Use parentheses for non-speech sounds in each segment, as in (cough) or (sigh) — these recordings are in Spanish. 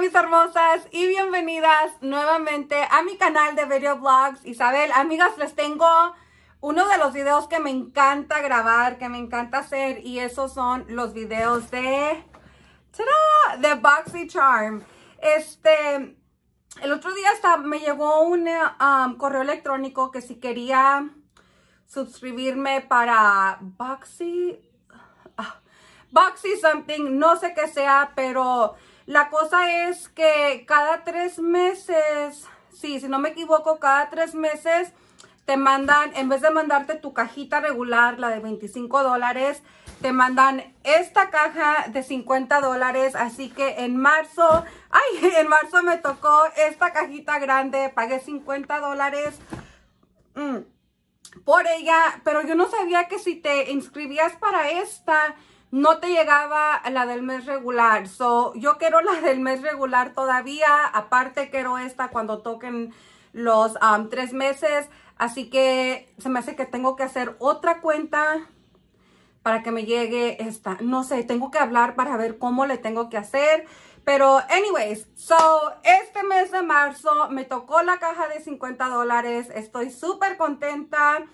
mis hermosas y bienvenidas nuevamente a mi canal de video blogs Isabel, amigas, les tengo uno de los videos que me encanta grabar, que me encanta hacer y esos son los videos de... ¡Tada! De charm Este, el otro día me llegó un um, correo electrónico que si quería suscribirme para Boxy... Ah, Boxy something, no sé qué sea, pero la cosa es que cada tres meses, sí, si no me equivoco, cada tres meses te mandan, en vez de mandarte tu cajita regular, la de 25 dólares, te mandan esta caja de 50 dólares. Así que en marzo, (laughs) ay, en marzo me tocó esta cajita grande, pagué 50 dólares mm, por ella, pero yo no sabía que si te inscribías para esta, no te llegaba la del mes regular. So, yo quiero la del mes regular todavía. Aparte, quiero esta cuando toquen los um, tres meses. Así que se me hace que tengo que hacer otra cuenta para que me llegue esta. No sé, tengo que hablar para ver cómo le tengo que hacer. Pero, anyways, so, este mes de marzo me tocó la caja de 50 dólares. Estoy súper contenta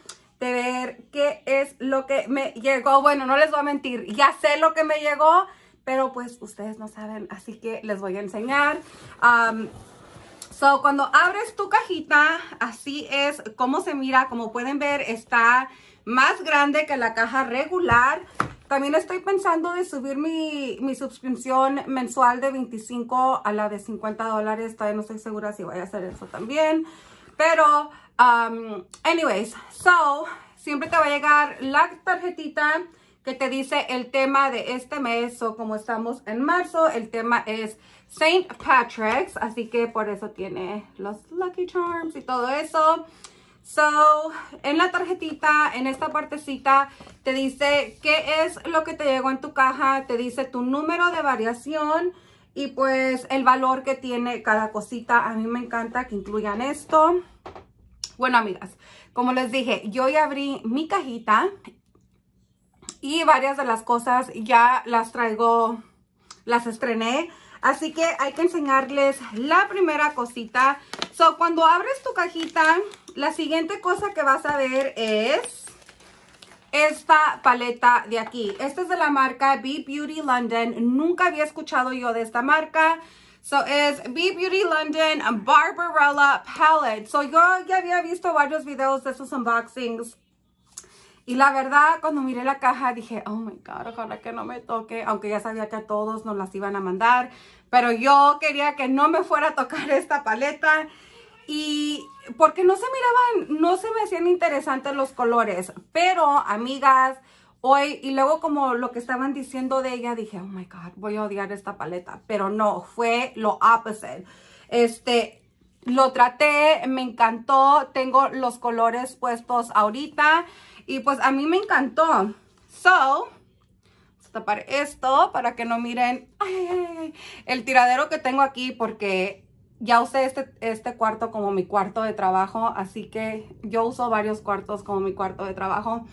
de ver qué es lo que me llegó. Bueno, no les voy a mentir, ya sé lo que me llegó, pero pues ustedes no saben, así que les voy a enseñar. so, cuando abres tu cajita, así es como se mira. Como pueden ver, está más grande que la caja regular. También estoy pensando de subir mi, mi suscripción mensual de 25 a la de 50 dólares. Todavía no estoy segura si voy a hacer eso también. Pero Um, anyways, so siempre te va a llegar la tarjetita que te dice el tema de este mes o como estamos en marzo, el tema es Saint Patrick's, así que por eso tiene los Lucky Charms y todo eso. So, en la tarjetita, en esta partecita, te dice qué es lo que te llegó en tu caja, te dice tu número de variación y pues el valor que tiene cada cosita. A mí me encanta que incluyan esto. Bueno, amigas, como les dije, yo ya abrí mi cajita y varias de las cosas ya las traigo, las estrené. Así que hay que enseñarles la primera cosita. So, cuando abres tu cajita, la siguiente cosa que vas a ver es esta paleta de aquí. Esta es de la marca Be Beauty London. Nunca había escuchado yo de esta marca. So es B Beauty London um, Barbarella Palette. So yo ya había visto varios videos de esos unboxings. Y la verdad, cuando miré la caja dije, oh my God, ojalá que no me toque. Aunque ya sabía que a todos nos las iban a mandar. Pero yo quería que no me fuera a tocar (laughs) esta paleta. Y porque no se miraban, no se me hacían interesantes los colores. Pero, amigas, Hoy, y luego como lo que estaban diciendo de ella, dije, oh my God, voy a odiar esta paleta. Pero no, fue lo opposite. Este, lo traté, me encantó. Tengo los colores puestos ahorita. Y pues a mí me encantó. So, tapar esto para que no miren el tiradero que tengo aquí porque ya usé este, este cuarto como mi cuarto de trabajo, así que yo uso varios cuartos como mi cuarto de trabajo.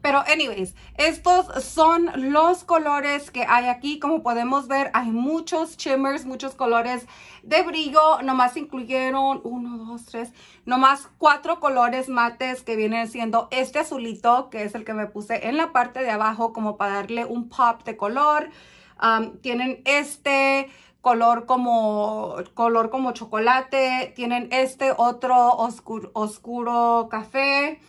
Pero anyways, estos son los colores que hay aquí. Como podemos ver, hay muchos shimmers, muchos colores de brillo. Nomás incluyeron uno, dos, tres, nomás cuatro colores mates que vienen siendo este azulito, que es el que me puse en la parte de abajo como para darle un pop de color. Um, tienen este color como, color como chocolate. Tienen este otro oscuro, oscuro café.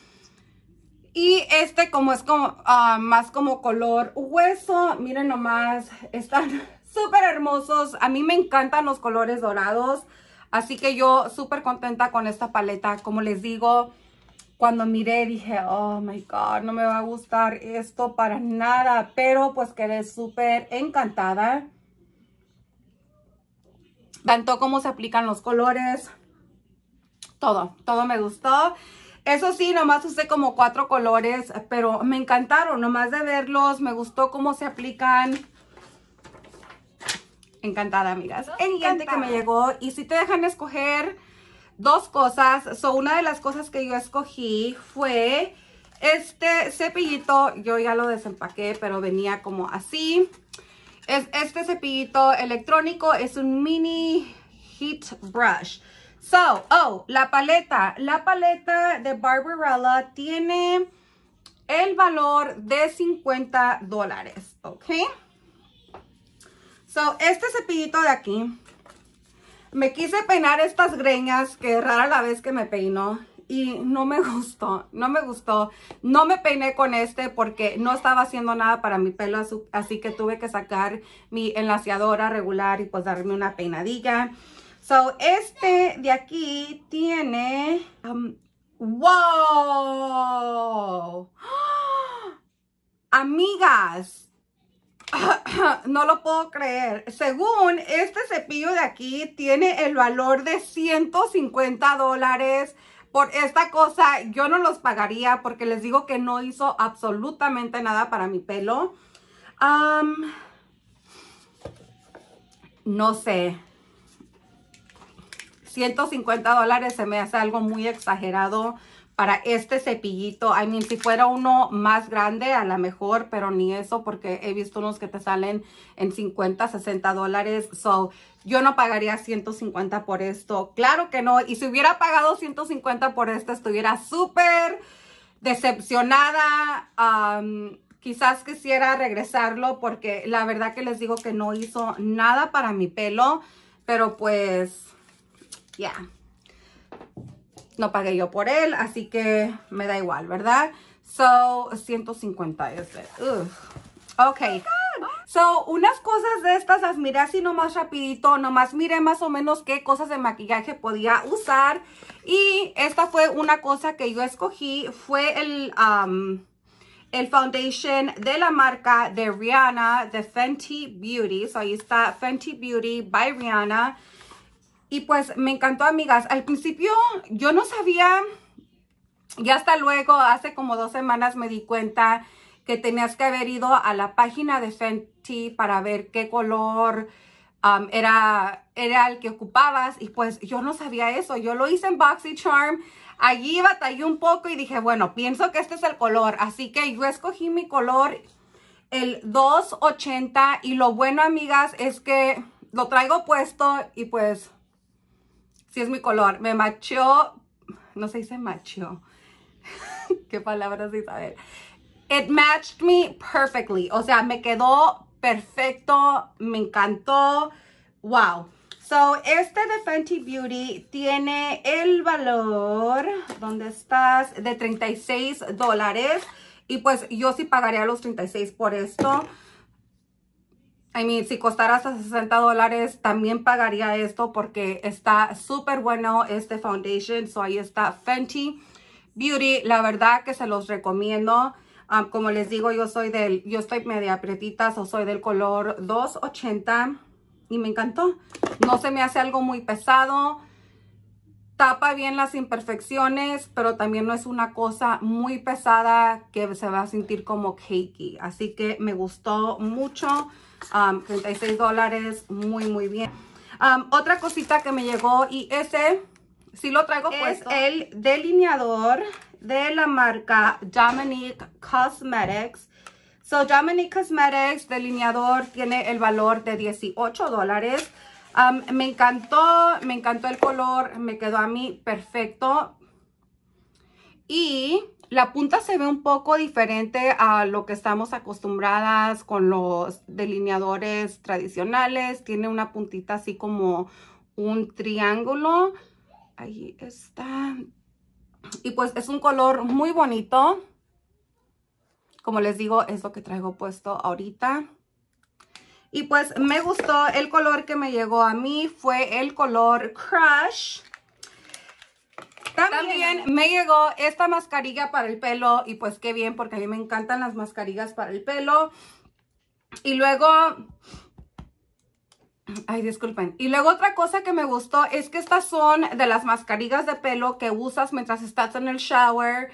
Y este como es como ah, más como color hueso. Miren nomás, están (laughs) súper hermosos. A mí me encantan los colores dorados. Así que yo súper contenta con esta paleta. Como les digo, cuando miré dije, oh my god, no me va a gustar esto para nada. Pero pues quedé súper encantada tanto cómo se aplican los colores, todo, todo me gustó. Eso sí, nomás usé como cuatro colores, pero me encantaron, nomás de verlos, me gustó cómo se aplican. Encantada, amigas. El Siguiente que me llegó, y si te dejan escoger dos cosas, so una de las cosas que yo escogí fue este cepillito, yo ya lo desempaqué, pero venía como así. Es este cepillito electrónico, es un mini heat brush. So, oh, la paleta. La paleta de Barbarella tiene el valor de 50 dólares, ¿ok? So, este cepillito de aquí, me quise peinar estas greñas, que rara la vez que me peino y no me (laughs) gustó, no me gustó. No me peiné con este porque no estaba haciendo nada para mi pelo, así que tuve que sacar mi enlaceadora regular y pues darme una peinadilla. So, este de aquí tiene... Um, ¡Wow! (gasps) Amigas, (clears throat) no lo puedo creer. Según este cepillo de aquí, tiene el valor de 150 dólares. Por esta cosa yo no los pagaría porque les digo que no hizo absolutamente nada para mi pelo. no sé. 150 dólares se me hace algo muy exagerado para este cepillito. I mean, si fuera uno más grande, a lo mejor, pero ni eso, porque he visto unos que te salen en 50, 60 dólares. So, yo no pagaría 150 por esto. Claro que no. Y si hubiera pagado 150 por esto, estuviera súper decepcionada. Um, quizás quisiera regresarlo porque la verdad que les digo que no hizo nada para mi pelo. Pero pues, ya no pagué yo por él, así que me da igual, ¿verdad? So, 150 es Ok. Oh so, unas cosas de estas las miré así nomás rapidito, nomás miré más o menos qué cosas de maquillaje podía usar. Y esta fue una cosa que yo escogí, fue el, um, el foundation de la marca de Rihanna, de Fenty Beauty. So, ahí está Fenty Beauty by Rihanna. Y pues me encantó, amigas. Al principio yo no sabía, y hasta luego, hace como dos semanas me di cuenta que tenías que haber ido a la página de Fenty para ver qué color um, era, era el que ocupabas. Y pues yo no sabía eso. Yo lo hice en BoxyCharm. Allí batallé un poco y dije, bueno, pienso que este es el color. Así que yo escogí mi color, el 280. Y lo bueno, amigas, es que lo traigo puesto y pues si es mi color. Me macho no se dice macho, (laughs) Qué palabras, saber. It matched me perfectly. O sea, me quedó perfecto, me encantó. Wow. So, este de Fenty Beauty tiene el valor, ¿dónde estás? De 36 dólares. Y pues yo sí pagaría los 36 por esto. I mean, si costara hasta 60 dólares, también pagaría esto porque está súper bueno este foundation. So, ahí está Fenty Beauty. La verdad que se los recomiendo. Ah, como les digo, yo soy del, yo estoy media apretita, o soy del color 280 y me encantó. No se me hace algo muy pesado. Tapa bien las imperfecciones, pero también no es una cosa muy pesada que se va a sentir como cakey. Así que me gustó mucho. 36 dólares, muy, muy bien. otra cosita que me llegó y ese, si lo traigo pues el delineador de la marca Dominique Cosmetics. So, Dominique Cosmetics delineador tiene el valor de 18 dólares. me encantó, me encantó el color, me quedó a mí perfecto. Y la punta se ve un poco diferente a lo que estamos acostumbradas con los delineadores tradicionales. Tiene una puntita así como un triángulo. Ahí está. Y pues es un color muy bonito. Como les digo, es lo que traigo puesto ahorita. Y pues me gustó el color que me llegó a mí. Fue el color Crush. También me llegó esta mascarilla para el pelo y pues qué bien porque a mí me encantan las mascarillas para el pelo. Y luego... Ay, disculpen. Y luego otra cosa que me gustó es que estas son de las mascarillas de pelo que usas mientras estás en el shower.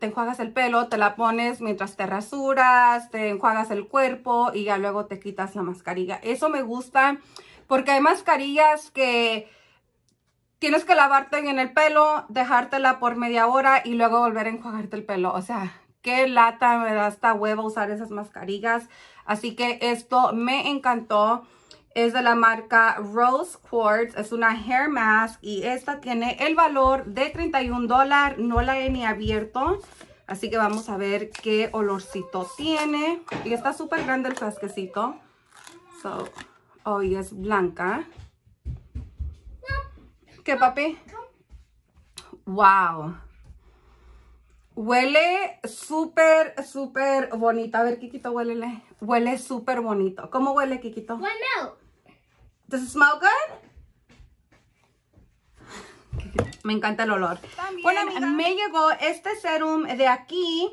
te enjuagas el pelo, te la pones mientras te rasuras, te enjuagas el cuerpo y ya luego te quitas la mascarilla. Eso me gusta porque hay mascarillas que tienes que lavarte en el pelo, dejártela por media hora y luego volver a enjuagarte el pelo. O sea, qué lata me da esta huevo usar esas mascarillas. Así que esto me encantó. Es de la marca Rose Quartz. Es una hair mask y esta tiene el valor de 31 No la he ni abierto. Así que vamos a ver qué olorcito tiene. Y está súper grande el frasquecito. So, oh, y es blanca. ¿Qué, papi? Wow. Huele súper, súper bonito. A ver, Kikito, huélele. Huele súper bonito. ¿Cómo huele, Kikito? Bueno. Does it smell good? Me encanta el olor. bueno, me llegó este serum de aquí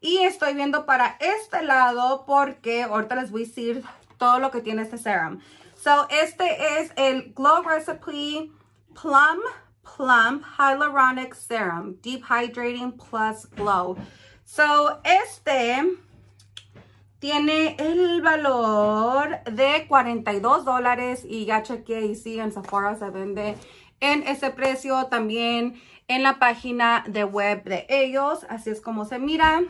y estoy viendo para este lado porque ahorita les voy a decir todo lo que tiene este serum. So, este es el Glow Recipe Plum Plum Hyaluronic Serum, Deep Hydrating Plus Glow. So, este tiene el valor de 42 dólares y ya chequeé y sí, en Sephora se vende en ese precio también en la página de web de ellos. Así es como se mira.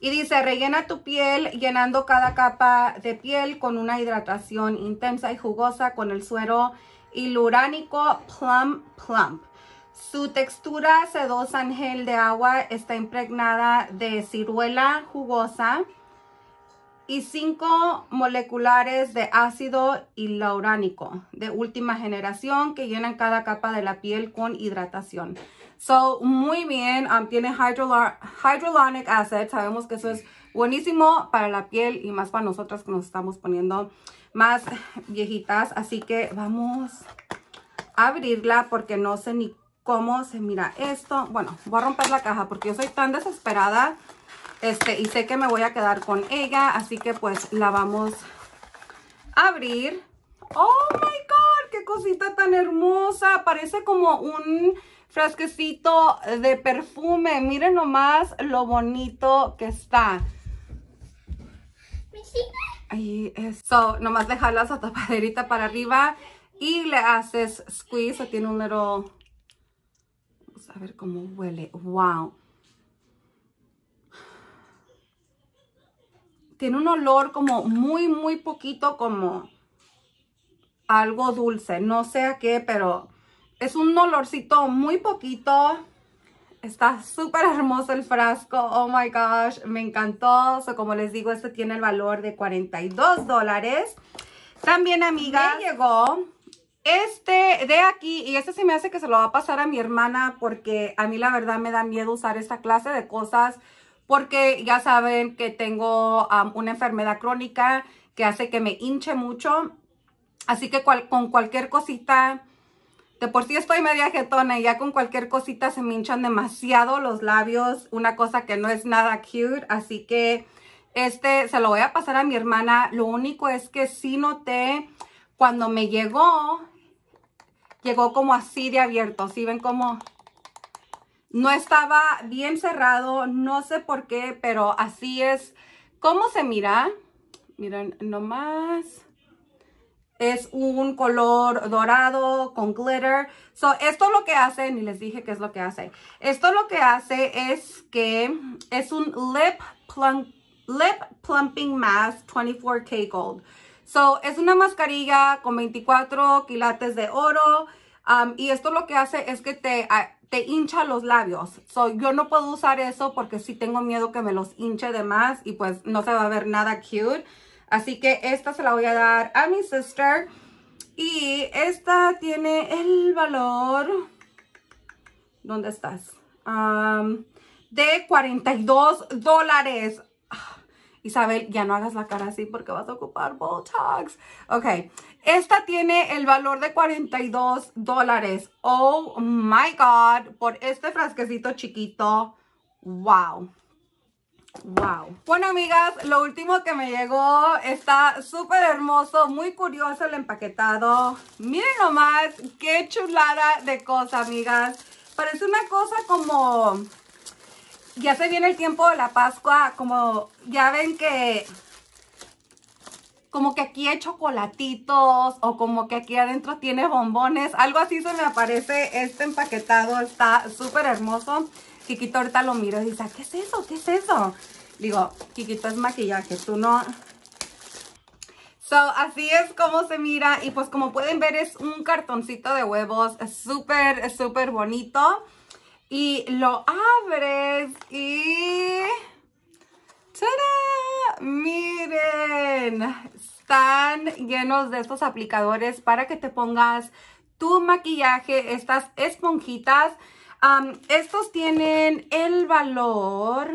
Y dice, rellena tu piel llenando cada capa de piel con una hidratación intensa y jugosa con el suero hiluránico Plum Plump. Su textura sedosa en gel de agua está impregnada de ciruela jugosa y cinco moleculares de ácido hialurónico de última generación que llenan cada capa de la piel con hidratación. So, muy bien, um, tiene hydrolonic acid, sabemos que eso es buenísimo para la piel y más para nosotras que nos estamos poniendo más viejitas. Así que vamos a abrirla porque no sé ni cómo se mira esto. Bueno, voy a romper la caja porque yo soy tan desesperada este, y sé que me voy a quedar con ella. Así que pues la vamos a abrir. ¡Oh, my God! ¡Qué cosita tan hermosa! Parece como un frasquecito de perfume. Miren nomás lo bonito que está. Ahí es. nomás le jalas la tapaderita para arriba y le haces squeeze. Tiene un little... Vamos a ver cómo huele. Wow. Tiene un olor como muy, muy poquito como algo dulce. No sé a qué, pero es un olorcito muy poquito. Está súper hermoso el frasco. Oh my gosh, me encantó. como les digo, este tiene el valor de 42 dólares. También, amiga, llegó este de aquí. Y este se me hace que se lo va a pasar a mi hermana porque a mí la verdad me da miedo usar esta clase de cosas. Porque ya saben que tengo una enfermedad crónica que hace que me hinche mucho. Así que con cualquier cosita de por sí estoy media jetona y ya con cualquier cosita se me hinchan demasiado los labios, una cosa que no es nada cute, así que este se lo voy a pasar a mi hermana. Lo único es que sí noté cuando me llegó, llegó como así de abierto, si ven como No estaba bien cerrado, no sé por qué, pero así es. ¿Cómo se mira? Miren, nomás es un color dorado con glitter. So, esto lo que hace, ni les dije qué es lo que hace. Esto lo que hace es que es un lip, plumping mask 24K gold. So, es una mascarilla con 24 quilates de oro. Um, y esto lo que hace es que te, ah, te hincha los labios. So, yo no puedo usar eso porque sí tengo miedo que me los hinche de más y pues no se va a ver nada cute. Así que esta se la voy a dar a mi sister. Y esta tiene el valor... ¿Dónde estás? de 42 dólares. Ah, Isabel, ya no hagas la cara así porque vas a ocupar Botox. Ok, esta tiene el valor de 42 dólares. Oh my God, por este frasquecito chiquito. Wow. Wow. Bueno, amigas, lo último que me llegó está súper hermoso, muy curioso el empaquetado. Miren nomás qué chulada de cosa, amigas. Parece una cosa como... Ya se viene el tiempo de la Pascua, como ya ven que... Como que aquí hay chocolatitos o como que aquí adentro tiene bombones. Algo así se me aparece este empaquetado. Está súper hermoso. Kikito ahorita lo miro y dice, ¿qué es eso? ¿Qué es eso? Digo, Kikito es maquillaje, tú no... So, así es como se mira y pues como pueden ver es un cartoncito de huevos súper, súper bonito. Y lo abres y... ¡Tarán! Miren, están llenos de estos aplicadores para que te pongas tu maquillaje, estas esponjitas estos tienen el valor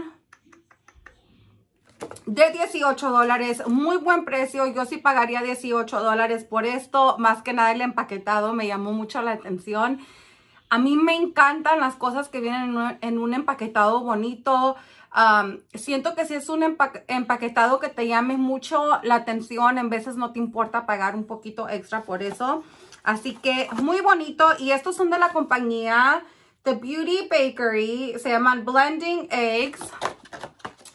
de 18 dólares, muy buen precio, yo sí pagaría 18 dólares por esto, más que nada el empaquetado me llamó mucho la atención. A mí me encantan las cosas que vienen en un, empaquetado bonito. siento que si es un empaquetado que te llame mucho la atención, en veces no te importa pagar un poquito extra por eso. Así que muy bonito. Y estos son de la compañía The Beauty Bakery. Se llaman Blending Eggs.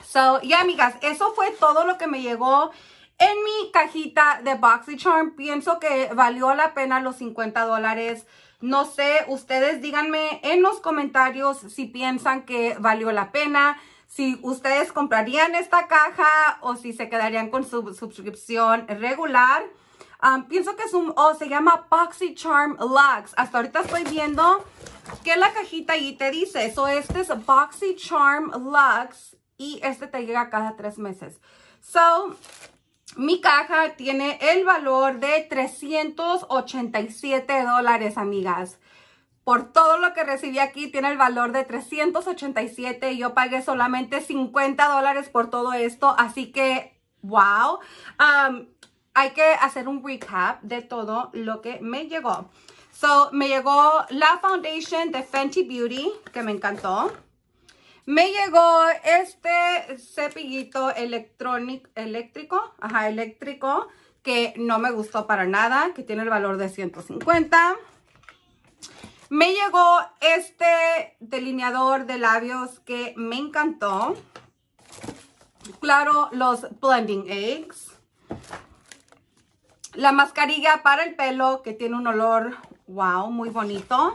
So, yeah, amigas, eso fue todo lo que me llegó en mi cajita de BoxyCharm. Pienso que valió la pena los 50 dólares. No sé, ustedes díganme en los comentarios si piensan que valió la pena, si ustedes comprarían esta caja o si se quedarían con su suscripción regular pienso que es un... Oh, se llama charm Lux. Hasta ahorita estoy viendo que la cajita ahí te dice. So, este es charm Lux. Y este te llega cada tres meses. So, mi caja tiene el valor de 387 dólares, amigas. Por todo lo que recibí aquí, tiene el valor de 387. Yo pagué solamente 50 dólares por todo esto. Así que, wow hay que hacer un recap de todo lo que me llegó. So, me llegó la foundation de Fenty Beauty, que me encantó. Me llegó este cepillito electrónico, ajá, eléctrico, que no me gustó para nada, que tiene el valor de 150. Me llegó este delineador de labios que me encantó. Claro, los blending eggs la mascarilla para el pelo que tiene un olor, wow, muy bonito.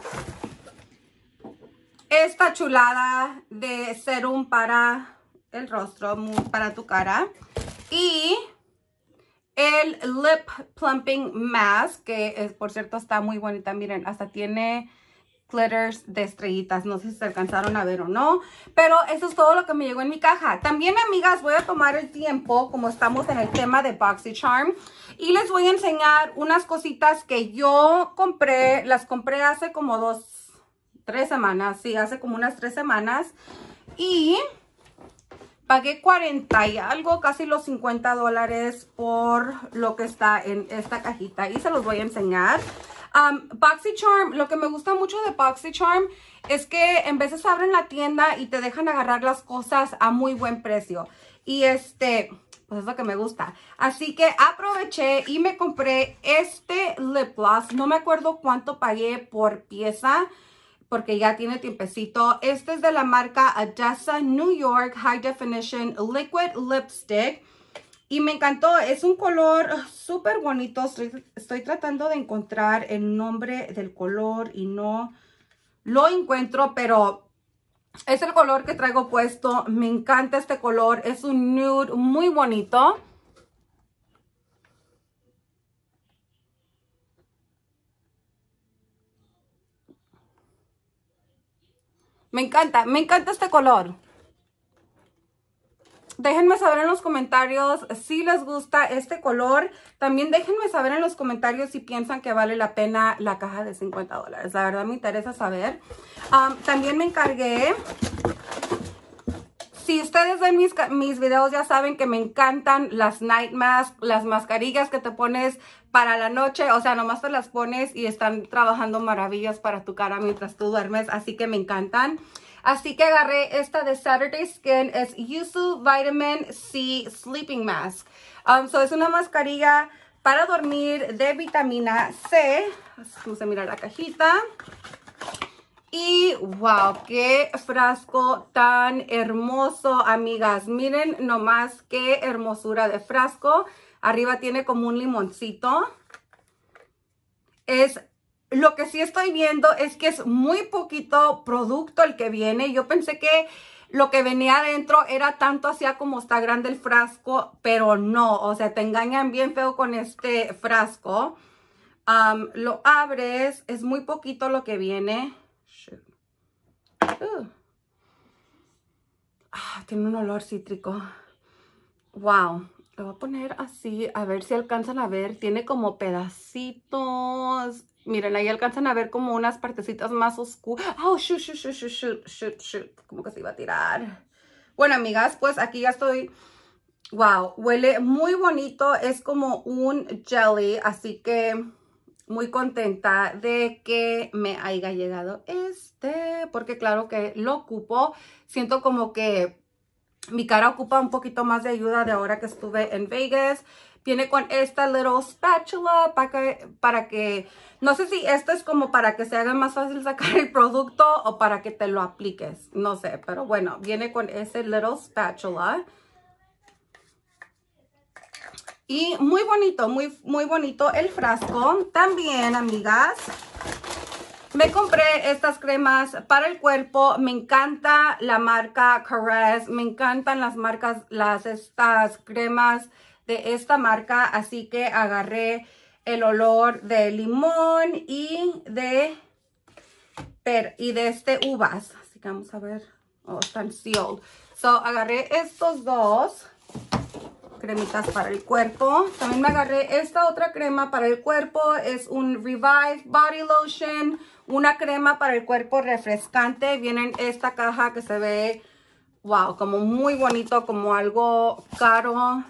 Esta chulada de serum para el rostro, para tu cara. Y el Lip Plumping Mask, que por cierto está muy bonita. Miren, hasta tiene letters de estrellitas. No sé si se alcanzaron a ver o no, pero eso es todo lo que me llegó en mi caja. También, amigas, voy a tomar el tiempo, como estamos en el tema de BoxyCharm, y les voy a enseñar unas cositas que yo compré, las compré hace como dos, tres semanas, sí, hace como unas tres semanas, y pagué 40 y algo, casi los 50 dólares por lo que está en esta cajita, y se los voy a enseñar. Um, BoxyCharm, lo que me gusta mucho de BoxyCharm es que en veces abren la tienda y te dejan agarrar las cosas a muy buen precio. Y este, pues es lo que me gusta. Así que aproveché y me compré este lip gloss. No me acuerdo cuánto pagué por pieza porque ya tiene tiempecito. Este es de la marca Adessa New York High Definition Liquid Lipstick. Y me encantó, es un color ah, súper bonito. Estoy, tratando de encontrar el nombre del color y no lo encuentro, pero es el color que traigo puesto. Me encanta este color, es un nude muy bonito. Me encanta, me encanta este color. Déjenme saber en los comentarios si les gusta este color. También déjenme saber en los comentarios si piensan que vale la pena la caja de 50 dólares. La verdad me interesa saber. también me encargué si ustedes ven mis, mis, videos ya saben que me encantan las night masks, las mascarillas que te pones para la noche, o sea, nomás te las pones y están trabajando maravillas para tu cara mientras tú duermes, así que me encantan. Así que agarré esta de Saturday Skin, es Yuzu Vitamin C Sleeping Mask. Um, so es una mascarilla para dormir de vitamina C. Vamos a mirar la cajita. Y wow, qué frasco tan hermoso, amigas. Miren nomás qué hermosura de frasco. Arriba tiene como un limoncito. Es lo que sí estoy viendo es que es muy poquito producto el que viene. Yo pensé que lo que venía adentro era tanto así como está grande el frasco, pero no, o sea, te engañan bien feo con este frasco. lo abres, es muy poquito lo que viene. Ah, tiene un olor cítrico. Wow. Lo voy a poner así, a ver si alcanzan a ver. Tiene como pedacitos Miren, ahí alcanzan a ver como unas partecitas más oscuras. Oh, shoot, shoot, shoot, shoot, shoot, shoot, Como que se iba a tirar. Bueno, amigas, pues aquí ya estoy... Wow, huele muy bonito. Es como un jelly, así que muy contenta de que me haya llegado este, porque claro que lo ocupo. Siento como que mi cara ocupa un poquito más de ayuda de ahora que estuve en Vegas. Viene con esta little spatula para que, para que, no sé si esto es como para que se haga más fácil sacar el producto o para que te lo apliques. No sé, pero bueno, viene con ese little spatula. Y muy bonito, muy, muy bonito el frasco. También, amigas, me compré estas cremas para el cuerpo. Me encanta la marca Caress. Me encantan las marcas, las estas cremas de esta marca, así que agarré el olor de limón y de, per, y de este uvas. Así que vamos a ver, oh, están sealed. So, agarré estos dos cremitas para el cuerpo. También me agarré esta otra crema para el cuerpo. Es un Revive Body Lotion. Una crema para el cuerpo refrescante. Viene en esta caja que se ve, wow, como muy bonito, como algo caro.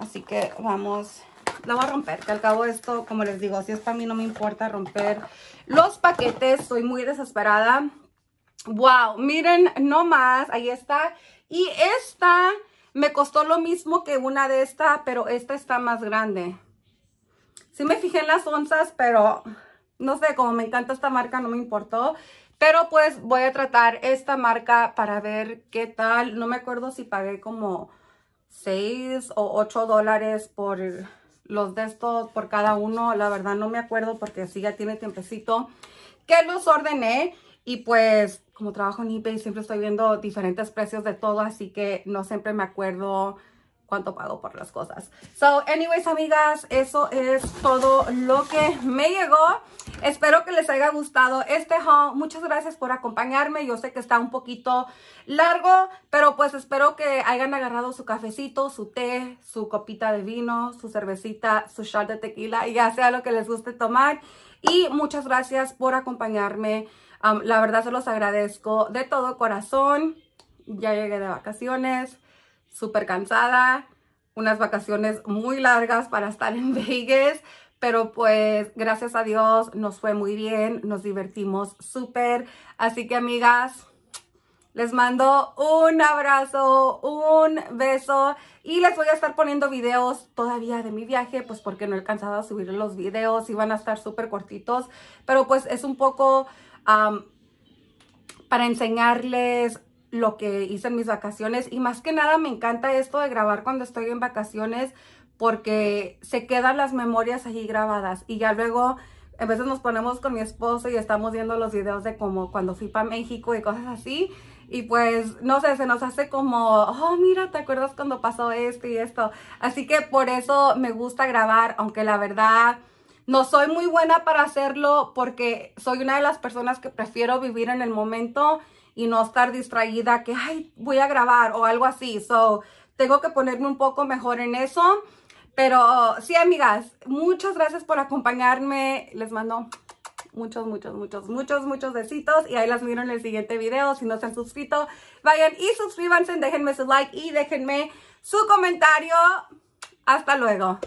Así que vamos, la voy a romper, que al cabo esto, como les digo, si es a mí no me importa romper los paquetes, estoy muy desesperada. Wow, miren no más, ahí está. Y esta me costó lo mismo que una de esta, pero esta está más grande. Sí me fijé en las onzas, pero no sé, como me encanta esta marca, no me importó. Pero pues voy a tratar esta marca para ver qué tal. No me acuerdo si pagué como 6 o 8 dólares por los de estos, por cada uno. La verdad no me acuerdo porque así ya tiene tiempecito que los ordené. Y pues como trabajo en eBay siempre estoy viendo diferentes precios de todo, así que no siempre me acuerdo cuánto pago por las cosas. So, anyways, amigas, eso es todo lo que me llegó. Espero que les haya gustado este haul. Muchas gracias por acompañarme. Yo sé que está un poquito largo, pero pues espero que hayan agarrado su cafecito, su té, su copita de vino, su cervecita, su shot de tequila, ya sea lo que les guste tomar. Y muchas gracias por acompañarme. Um, la verdad se los agradezco de todo corazón. Ya llegué de vacaciones súper cansada, unas vacaciones muy largas para estar en (laughs) Vegas, pero pues gracias a Dios nos fue muy bien, nos divertimos súper. Así que amigas, les mando un abrazo, un beso y les voy a estar poniendo videos todavía de mi viaje, pues porque no he alcanzado a subir los videos y van a estar súper cortitos, pero pues es un poco para enseñarles lo que hice en mis vacaciones y más que nada me encanta esto de grabar cuando estoy en vacaciones porque se quedan las memorias ahí grabadas y ya luego a veces nos ponemos con mi esposo y estamos viendo los videos de como cuando fui para México y cosas así y pues no sé, se nos hace como, oh mira, ¿te acuerdas cuando pasó esto y esto? Así que por eso me gusta grabar, aunque la verdad no soy muy buena para hacerlo porque soy una de las personas que prefiero vivir en el momento y no estar distraída que, ay, voy a grabar o algo así. So, tengo que ponerme un poco mejor en eso. Pero sí, amigas, muchas gracias por acompañarme. Les mando muchos, muchos, muchos, muchos, muchos besitos. Y ahí las miro en el siguiente video. Si no se han suscrito, vayan y suscríbanse, déjenme su like y déjenme su comentario. Hasta luego.